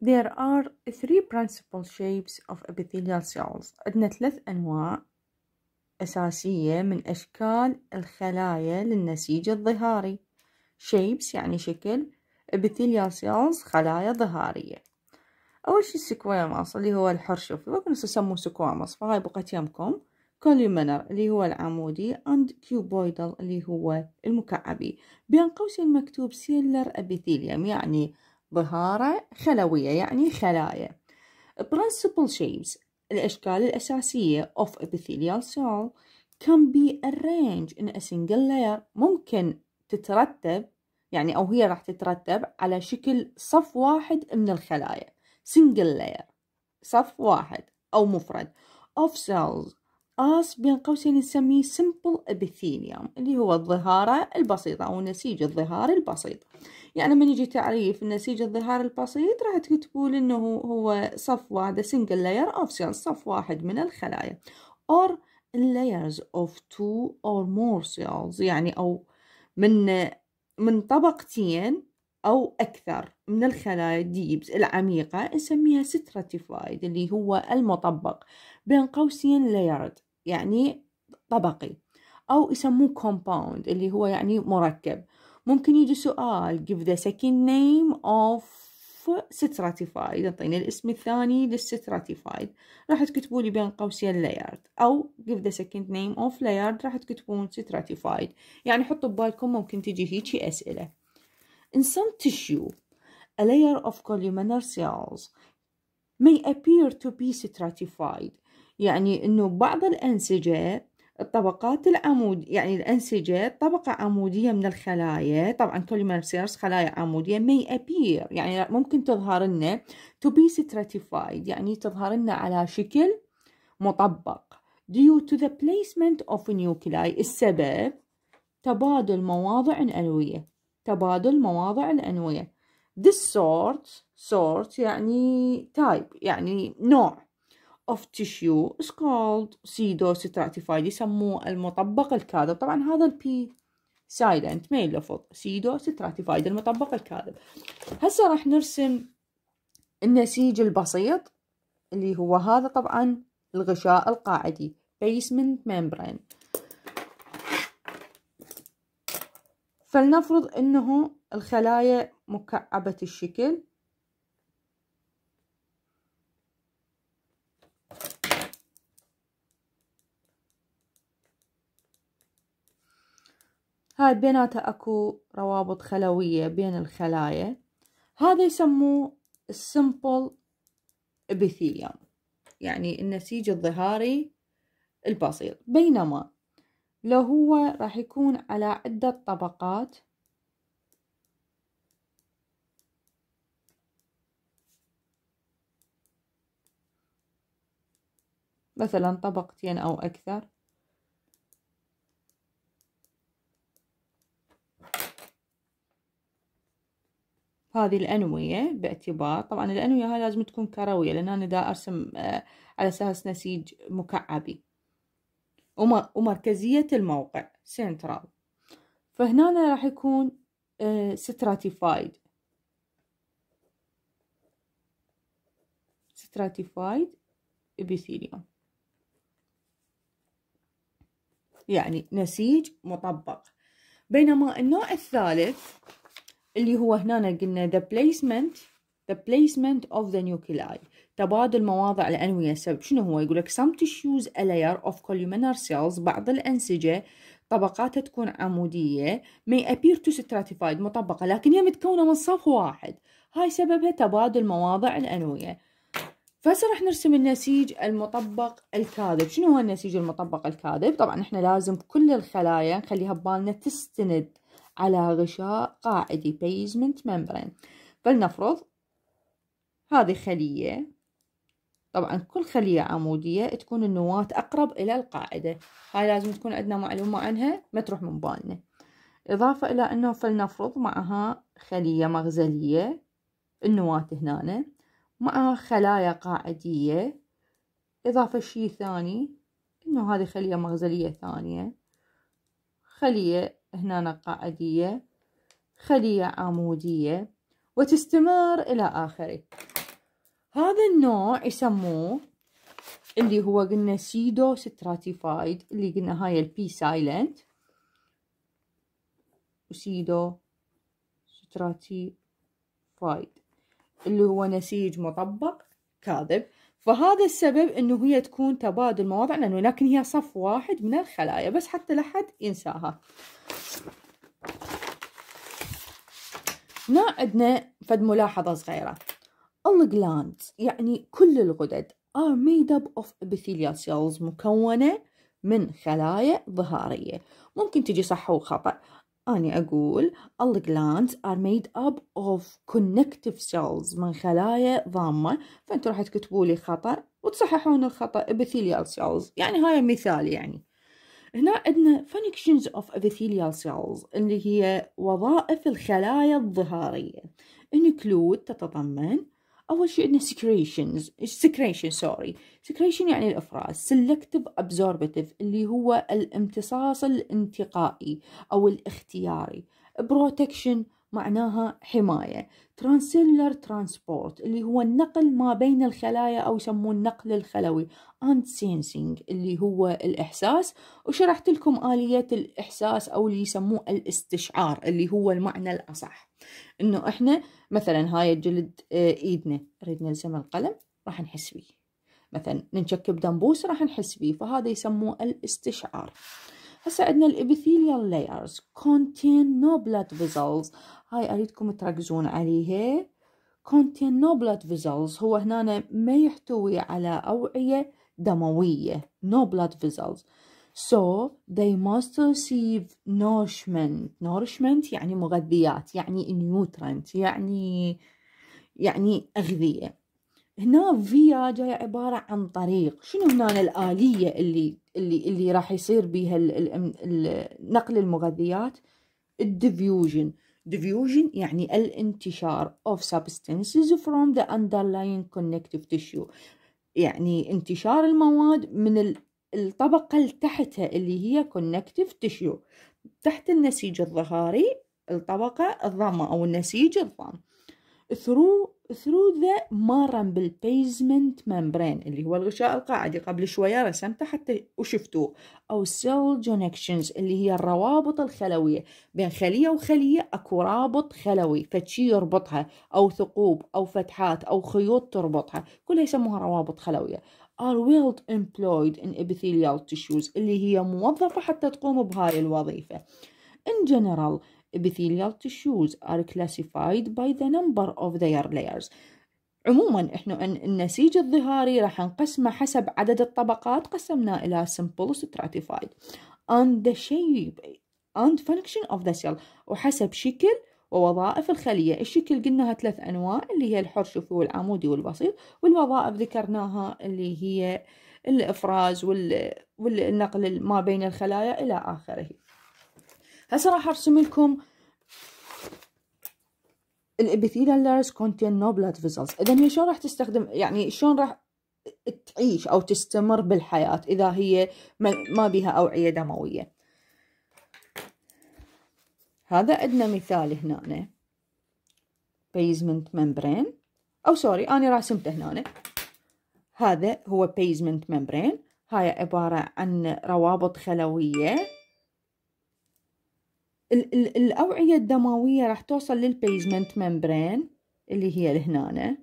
there are three principal shapes of epithelial cells عندنا ثلاث أنواع أساسية من أشكال الخلايا للنسيج الظهاري shapes يعني شكل epithelial cells خلايا ظهارية أول شي السكواماس اللي هو الحرشوف ممكن يسموه سكواماس فهاي بقت يمكم كوليومنر اللي هو العمودي and cuboidal اللي هو المكعبي بين قوسين مكتوب سيلر epithelium يعني ظهارة خلوية يعني خلايا principal shapes الأشكال الأساسية of epithelial cell can be arranged in a single layer ممكن تترتب يعني أو هي راح تترتب على شكل صف واحد من الخلايا single layer صف واحد أو مفرد of cells مقاس بين قوسين نسميه سمبل ابيثيليوم اللي هو الظهارة البسيطة أو نسيج الظهار البسيط يعني من يجي تعريف نسيج الظهار البسيط راح تقول إنه هو صف واحد single layer of cells صف واحد من الخلايا or layers of two or more cells يعني أو من من طبقتين أو أكثر من الخلايا الديبز العميقة نسميها ستراتيفايد اللي هو المطبق بين قوسين لايرد يعني طبقي أو يسموه compound اللي هو يعني مركب ممكن يجي سؤال give the second name of stratified أعطيني الاسم الثاني للstratified راح تكتبوا لي بين قوسين layered أو give the second name of layered راح تكتبون stratified يعني حطوا ببالكم ممكن تجي هيجي أسئلة in some tissue a layer of columnar cells may appear to be stratified يعني أنه بعض الأنسجة الطبقات العمود يعني الأنسجة طبقة عمودية من الخلايا طبعا كل ما سيرس خلايا عمودية may appear يعني ممكن تظهر لنا to be stratified يعني تظهر لنا على شكل مطبق due to the placement of nuclei السبب تبادل مواضع الأنوية تبادل مواضع الأنوية this sort sort يعني type يعني نوع of tissue is called pseudostratified يسموه المطبق الكاذب طبعا هذا ال P silent ما يلفظ سيدو stratified المطبق الكاذب هسه راح نرسم النسيج البسيط اللي هو هذا طبعا الغشاء القاعدي basement membrane فلنفرض انه الخلايا مكعبة الشكل هاي بيناتها اكو روابط خلوية بين الخلايا هذا يسموه السمبل ابيثيليوم يعني النسيج الظهاري البسيط بينما لو هو راح يكون على عدة طبقات مثلا طبقتين أو أكثر هذه الأنوية باعتبار طبعا الأنوية هاي لازم تكون كروية لأن أنا دا أرسم آه، على أساس نسيج مكعبي ومركزية الموقع سنترال فهنا راح يكون ستراتيفايد ستراتيفايد ابيثيليوم يعني نسيج مطبق بينما النوع الثالث اللي هو هنا قلنا the placement the placement of the nuclei تبادل مواضع الأنوية السبب شنو هو يقول لك some tissues a layer of columnar cells بعض الأنسجة طبقاتها تكون عمودية may appear to stratified مطبقة لكن هي متكونة من صف واحد هاي سببها تبادل مواضع الأنوية فهسه راح نرسم النسيج المطبق الكاذب شنو هو النسيج المطبق الكاذب طبعا احنا لازم كل الخلايا نخليها ببالنا تستند على غشاء قاعدي بيزمنت ممبرين فلنفرض هذه خلية طبعا كل خلية عمودية تكون النواة أقرب إلى القاعدة هاي لازم تكون عندنا معلومة عنها ما تروح من بالنا إضافة إلى أنه فلنفرض معها خلية مغزلية النواة هنا مع خلايا قاعدية إضافة شيء ثاني أنه هذه خلية مغزلية ثانية خلية هنا قاعدية خلية عمودية وتستمر إلى آخره هذا النوع يسموه اللي هو قلنا سيدو ستراتيفايد اللي قلنا هاي البي سايلنت وسيدو ستراتيفايد اللي هو نسيج مطبق كاذب فهذا السبب انه هي تكون تبادل مواضع لانه لكن هي صف واحد من الخلايا بس حتى لحد ينساها هنا عندنا فد ملاحظة صغيرة all glands يعني كل الغدد are made up of epithelial cells مكونة من خلايا ظهارية ممكن تجي صح وخطأ أنا أقول all glands are made up of connective cells من خلايا ضامة فأنتوا راح تكتبوا لي خطأ وتصححون الخطأ epithelial cells يعني هاي مثال يعني هنا عندنا functions of epithelial cells اللي هي وظائف الخلايا الظهارية include تتضمن أول شيء عندنا secretions secretion sorry secretion يعني الإفراز selective absorptive اللي هو الامتصاص الانتقائي أو الاختياري protection معناها حماية ترانسيلر ترانسبورت اللي هو النقل ما بين الخلايا أو يسموه النقل الخلوي and sensing اللي هو الإحساس وشرحت لكم آلية الإحساس أو اللي يسموه الاستشعار اللي هو المعنى الأصح إنه إحنا مثلا هاي الجلد آه، إيدنا أريد نلزم القلم راح نحس بيه مثلا ننشكب دمبوس راح نحس بيه فهذا يسموه الاستشعار هسه عندنا الابيثيليال layers contain no blood vessels هاي اريدكم تركزون عليها contain no vessels هو هنا ما يحتوي على اوعيه دمويه no blood vessels So they must receive nourishment nourishment يعني مغذيات يعني nutrient يعني يعني أغذية هنا فيا جاية عبارة عن طريق شنو هنا الآلية اللي اللي اللي راح يصير بها نقل المغذيات الديفيوجن diffusion يعني الانتشار of substances from the underlying connective tissue يعني انتشار المواد من الطبقة التحتة اللي هي connective tissue تحت النسيج الظهاري الطبقة الضامة أو النسيج الضام through through the marble basement membrane اللي هو الغشاء القاعدي قبل شوية رسمته حتى وشفتوه أو cell connections اللي هي الروابط الخلوية بين خلية وخلية أكو رابط خلوي فشي يربطها أو ثقوب أو فتحات أو خيوط تربطها كلها يسموها روابط خلوية are well employed in epithelial tissues اللي هي موظفة حتى تقوم بهاي الوظيفة in general epithelial tissues are classified by the number of their layers عموما احنا النسيج الظهاري راح نقسمه حسب عدد الطبقات قسمناه الى simple stratified and the shape and function of the cell وحسب شكل ووظائف الخلية الشكل قلناها ثلاث أنواع اللي هي شوفي والعمودي والبسيط والوظائف ذكرناها اللي هي الإفراز والنقل ما بين الخلايا إلى آخره هسه راح ارسم لكم الابيثيلال ليرز كونتين نو بلاد فيزلز اذا هي شلون راح تستخدم يعني شلون راح تعيش او تستمر بالحياه اذا هي ما بها اوعيه دمويه هذا عندنا مثال هنا بيزمنت ممبرين او سوري انا راسمته هنا هذا هو بيزمنت ممبرين هاي عباره عن روابط خلويه الأوعية الدموية راح توصل للبيزمنت ممبرين اللي هي هنا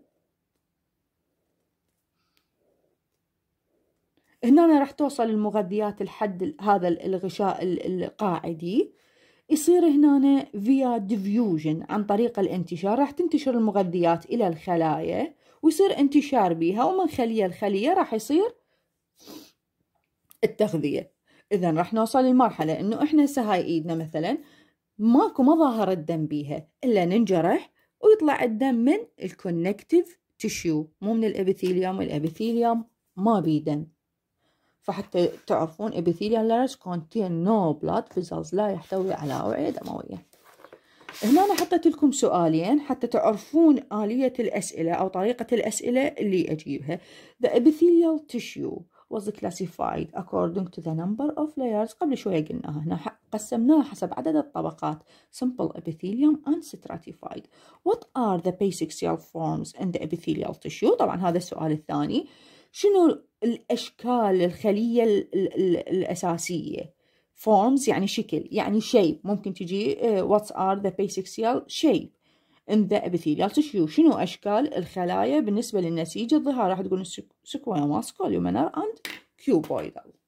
هنا راح توصل المغذيات لحد هذا الغشاء القاعدي يصير هنا فيا ديفيوجن عن طريق الانتشار راح تنتشر المغذيات إلى الخلايا ويصير انتشار بيها ومن خلية لخلية راح يصير التغذية إذا راح نوصل لمرحلة إنه إحنا هسه هاي إيدنا مثلا ماكو مظاهر الدم بيها إلا ننجرح ويطلع الدم من الكونكتيف تشيو مو من الابيثيليوم الابيثيليوم ما بي دم فحتى تعرفون epithelial layers contain no blood vessels لا يحتوي على أوعية دموية هنا أنا حطيت لكم سؤالين حتى تعرفون آلية الأسئلة أو طريقة الأسئلة اللي أجيبها the epithelial tissue was classified according to the number of layers قبل شوية قلناها هنا قسمناها حسب عدد الطبقات simple epithelium and stratified what are the basic cell forms in the epithelial tissue طبعا هذا السؤال الثاني شنو الأشكال الخلية الـ الـ الأساسية forms يعني شكل يعني shape ممكن تجي uh, what are the basic cell shape ذا ابيثيليال تشيو شنو اشكال الخلايا بالنسبه للنسيج الظهار راح تقول سكويموسكوليومنر اند كيوبويدال